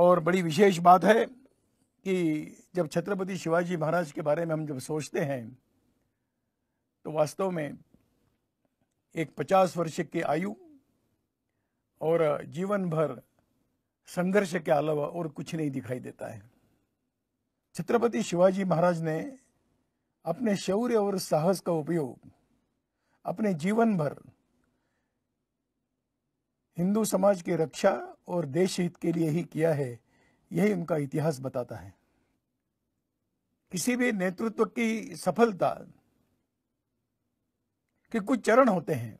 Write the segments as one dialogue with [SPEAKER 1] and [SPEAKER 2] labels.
[SPEAKER 1] और बड़ी विशेष बात है कि जब छत्रपति शिवाजी महाराज के बारे में हम जब सोचते हैं तो वास्तव में एक पचास वर्ष की आयु और जीवन भर संघर्ष के अलावा और कुछ नहीं दिखाई देता है छत्रपति शिवाजी महाराज ने अपने शौर्य और साहस का उपयोग अपने जीवन भर हिंदू समाज की रक्षा और देश हित के लिए ही किया है यही उनका इतिहास बताता है किसी भी नेतृत्व की सफलता के कुछ चरण होते हैं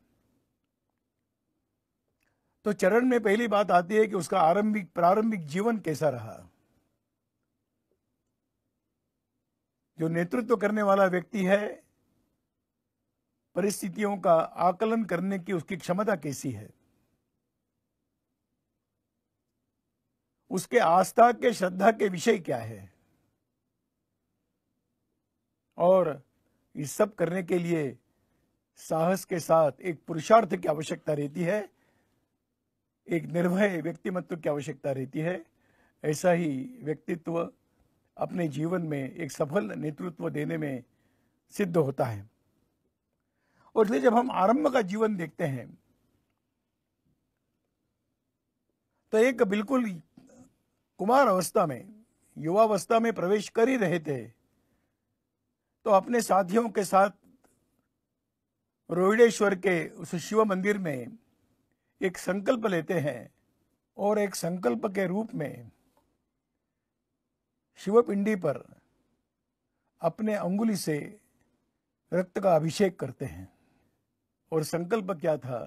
[SPEAKER 1] तो चरण में पहली बात आती है कि उसका आरंभिक प्रारंभिक जीवन कैसा रहा जो नेतृत्व करने वाला व्यक्ति है परिस्थितियों का आकलन करने की उसकी क्षमता कैसी है उसके आस्था के श्रद्धा के विषय क्या है और इस सब करने के लिए साहस के साथ एक पुरुषार्थ की आवश्यकता रहती है एक निर्भय व्यक्तिमत्व की आवश्यकता रहती है ऐसा ही व्यक्तित्व अपने जीवन में एक सफल नेतृत्व देने में सिद्ध होता है और इसलिए जब हम आरंभ का जीवन देखते हैं तो एक बिल्कुल कुमार अवस्था में युवावस्था में प्रवेश कर ही रहे थे तो अपने साथियों के साथ रोहिडेश्वर के उस शिव मंदिर में एक संकल्प लेते हैं और एक संकल्प के रूप में शिवपिंडी पर अपने अंगुली से रक्त का अभिषेक करते हैं और संकल्प क्या था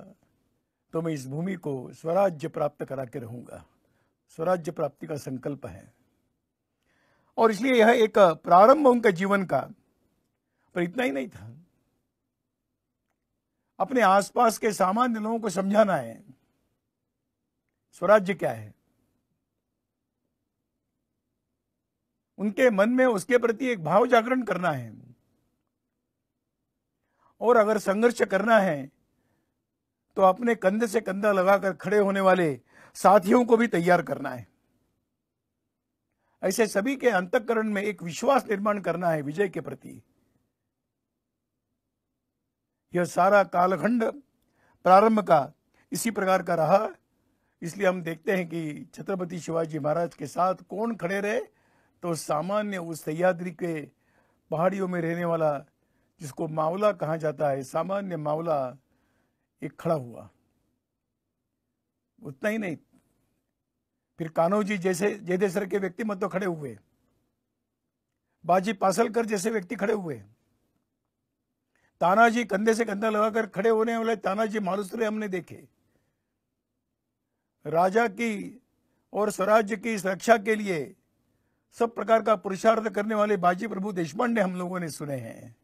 [SPEAKER 1] तो मैं इस भूमि को स्वराज्य प्राप्त करा के रहूंगा स्वराज्य प्राप्ति का संकल्प है और इसलिए यह एक प्रारंभ उनके जीवन का पर इतना ही नहीं था अपने आसपास के सामान्य लोगों को समझाना है स्वराज्य क्या है उनके मन में उसके प्रति एक भाव जागरण करना है और अगर संघर्ष करना है तो अपने कंधे से कंधा लगाकर खड़े होने वाले साथियों को भी तैयार करना है ऐसे सभी के अंतकरण में एक विश्वास निर्माण करना है विजय के प्रति यह सारा कालखंड प्रारंभ का इसी प्रकार का रहा इसलिए हम देखते हैं कि छत्रपति शिवाजी महाराज के साथ कौन खड़े रहे तो सामान्य उस सह्याद्री के पहाड़ियों में रहने वाला जिसको मावला कहा जाता है सामान्य मावला एक खड़ा हुआ उतना ही नहीं फिर कानो जी जैसे जयदेसर के व्यक्ति मत तो खड़े हुए बाजी पासलकर जैसे व्यक्ति खड़े हुए तानाजी कंधे से कंधा लगाकर खड़े होने वाले तानाजी मालूसरे हमने देखे राजा की और स्वराज्य की रक्षा के लिए सब प्रकार का पुरुषार्थ करने वाले बाजी प्रभु देशपांडे हम लोगों ने सुने हैं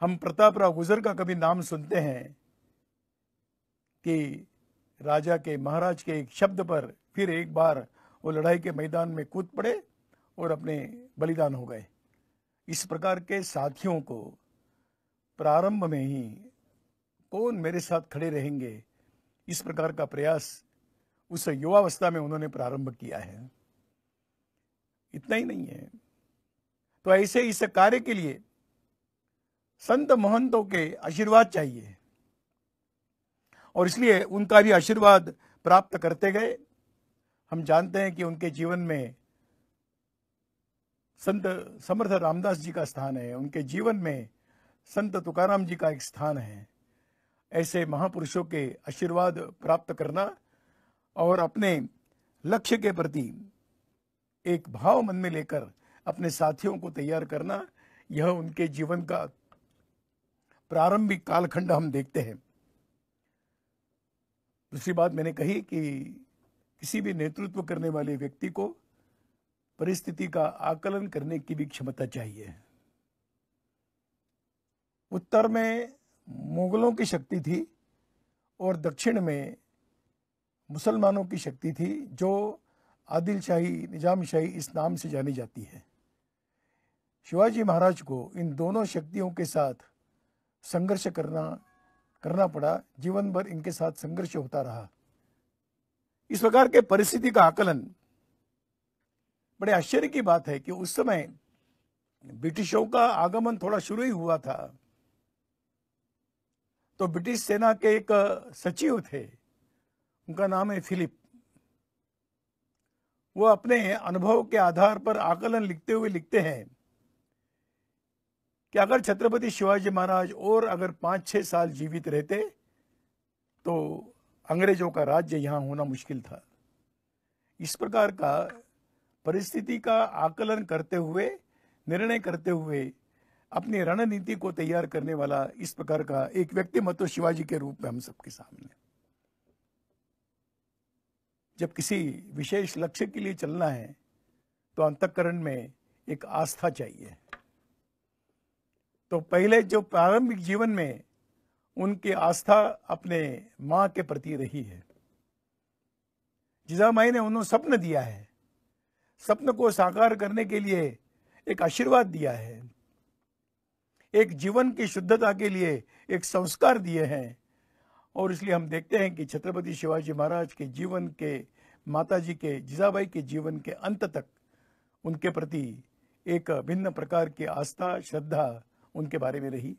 [SPEAKER 1] हम प्रताप राव गुजर का कभी नाम सुनते हैं कि राजा के महाराज के एक शब्द पर फिर एक बार वो लड़ाई के मैदान में कूद पड़े और अपने बलिदान हो गए इस प्रकार के साथियों को प्रारंभ में ही कौन मेरे साथ खड़े रहेंगे इस प्रकार का प्रयास उस युवावस्था में उन्होंने प्रारंभ किया है इतना ही नहीं है तो ऐसे इस कार्य के लिए संत महंतों के आशीर्वाद चाहिए और इसलिए उनका भी आशीर्वाद प्राप्त करते गए हम जानते हैं कि उनके जीवन में संत समर्थ रामदास जी का स्थान है उनके जीवन में संत तुकाराम जी का एक स्थान है ऐसे महापुरुषों के आशीर्वाद प्राप्त करना और अपने लक्ष्य के प्रति एक भाव मन में लेकर अपने साथियों को तैयार करना यह उनके जीवन का प्रारंभिक कालखंड हम देखते हैं दूसरी बात मैंने कही कि किसी भी नेतृत्व करने वाले व्यक्ति को परिस्थिति का आकलन करने की भी क्षमता चाहिए उत्तर में मुगलों की शक्ति थी और दक्षिण में मुसलमानों की शक्ति थी जो आदिलशाही निजामशाही निजाम शाही इस नाम से जानी जाती है शिवाजी महाराज को इन दोनों शक्तियों के साथ संघर्ष करना करना पड़ा जीवन भर इनके साथ संघर्ष होता रहा इस प्रकार के परिस्थिति का आकलन बड़े आश्चर्य की बात है कि उस समय ब्रिटिशों का आगमन थोड़ा शुरू ही हुआ था तो ब्रिटिश सेना के एक सचिव थे उनका नाम है फिलिप वो अपने अनुभव के आधार पर आकलन लिखते हुए लिखते हैं कि अगर छत्रपति शिवाजी महाराज और अगर पाँच छः साल जीवित रहते तो अंग्रेजों का राज्य यहाँ होना मुश्किल था इस प्रकार का परिस्थिति का आकलन करते हुए निर्णय करते हुए अपनी रणनीति को तैयार करने वाला इस प्रकार का एक मत शिवाजी के रूप में हम सबके सामने जब किसी विशेष लक्ष्य के लिए चलना है तो अंतकरण में एक आस्था चाहिए तो पहले जो प्रारंभिक जीवन में उनकी आस्था अपने माँ के प्रति रही है जिजामाई ने उन्हें स्वप्न दिया है स्वप्न को साकार करने के लिए एक आशीर्वाद दिया है एक जीवन की शुद्धता के लिए एक संस्कार दिए हैं और इसलिए हम देखते हैं कि छत्रपति शिवाजी महाराज के जीवन के माता जी के जिजाबाई के जीवन के अंत तक उनके प्रति एक भिन्न प्रकार की आस्था श्रद्धा उनके बारे में रही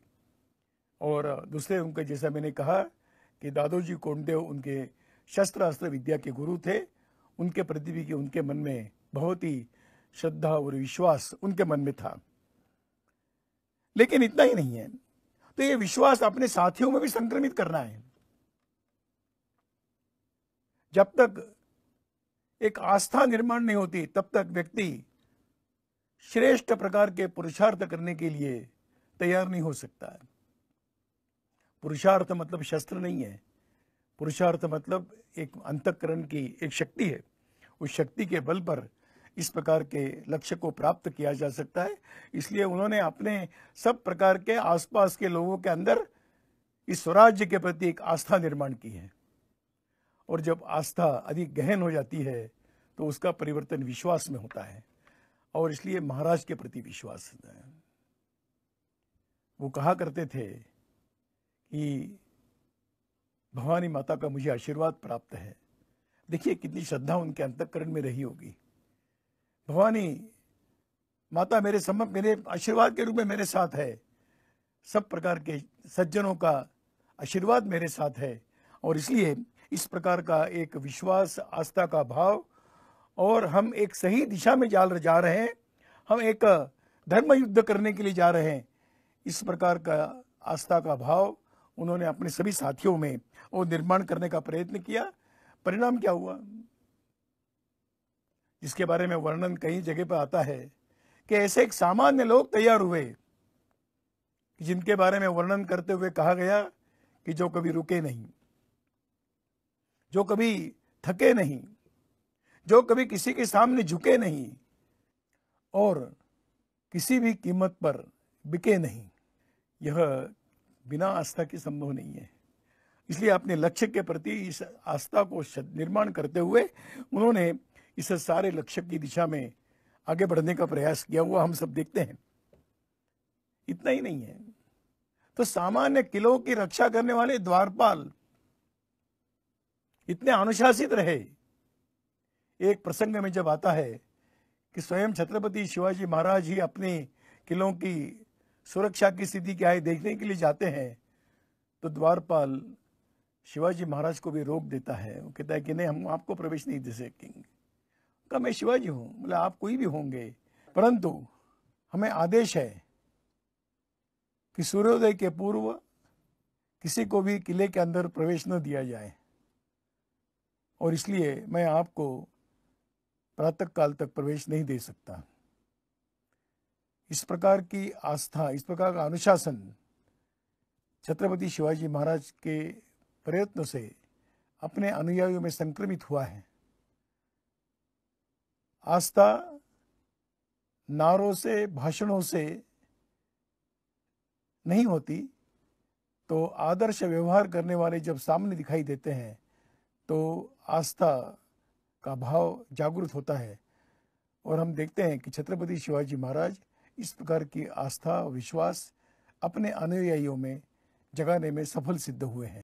[SPEAKER 1] और दूसरे उनका जैसा मैंने कहा कि दादोजी कोंडदेव उनके शस्त्र अस्त्र विद्या के गुरु थे उनके प्रति भी उनके मन में बहुत ही श्रद्धा और विश्वास उनके मन में था लेकिन इतना ही नहीं है तो ये विश्वास अपने साथियों में भी संक्रमित करना है जब तक एक आस्था निर्माण नहीं होती तब तक व्यक्ति श्रेष्ठ प्रकार के पुरुषार्थ करने के लिए तैयार नहीं हो सकता है पुरुषार्थ मतलब शस्त्र नहीं है पुरुषार्थ मतलब एक अंतकरण की एक शक्ति है उस शक्ति के बल पर इस प्रकार के लक्ष्य को प्राप्त किया जा सकता है इसलिए उन्होंने अपने सब प्रकार के आसपास के लोगों के अंदर इस स्वराज्य के प्रति एक आस्था निर्माण की है और जब आस्था अधिक गहन हो जाती है तो उसका परिवर्तन विश्वास में होता है और इसलिए महाराज के प्रति विश्वास है वो कहा करते थे कि भवानी माता का मुझे आशीर्वाद प्राप्त है देखिए कितनी श्रद्धा उनके अंतकरण में रही होगी भवानी माता मेरे सम्मत मेरे आशीर्वाद के रूप में मेरे साथ है सब प्रकार के सज्जनों का आशीर्वाद मेरे साथ है और इसलिए इस प्रकार का एक विश्वास आस्था का भाव और हम एक सही दिशा में जा रहे हैं हम एक धर्म युद्ध करने के लिए जा रहे हैं इस प्रकार का आस्था का भाव उन्होंने अपने सभी साथियों में वो निर्माण करने का प्रयत्न किया परिणाम क्या हुआ जिसके बारे में वर्णन कई जगह पर आता है कि ऐसे एक सामान्य लोग तैयार हुए जिनके बारे में वर्णन करते हुए कहा गया कि जो कभी रुके नहीं जो कभी थके नहीं जो कभी किसी के सामने झुके नहीं और किसी भी कीमत पर बिके नहीं यह बिना आस्था के संभव नहीं है इसलिए अपने लक्ष्य के प्रति इस आस्था को निर्माण करते हुए उन्होंने इस सारे लक्ष्य की दिशा में आगे बढ़ने का प्रयास किया हुआ हम सब देखते हैं इतना ही नहीं है तो सामान्य किलो की रक्षा करने वाले द्वारपाल इतने अनुशासित रहे एक प्रसंग में जब आता है कि स्वयं छत्रपति शिवाजी महाराज ही अपने किलों की सुरक्षा की स्थिति क्या है देखने के लिए जाते हैं तो द्वारपाल शिवाजी महाराज को भी रोक देता है वो कहता है कि नहीं हम आपको प्रवेश नहीं दे सकेंगे कहा मैं शिवाजी हूँ बोले मतलब आप कोई भी होंगे परंतु हमें आदेश है कि सूर्योदय के पूर्व किसी को भी किले के अंदर प्रवेश न दिया जाए और इसलिए मैं आपको प्रातः काल तक प्रवेश नहीं दे सकता इस प्रकार की आस्था इस प्रकार का अनुशासन छत्रपति शिवाजी महाराज के प्रयत्नों से अपने अनुयायियों में संक्रमित हुआ है आस्था नारों से भाषणों से नहीं होती तो आदर्श व्यवहार करने वाले जब सामने दिखाई देते हैं तो आस्था का भाव जागृत होता है और हम देखते हैं कि छत्रपति शिवाजी महाराज इस प्रकार की आस्था विश्वास अपने अनुयायियों में जगाने में सफल सिद्ध हुए हैं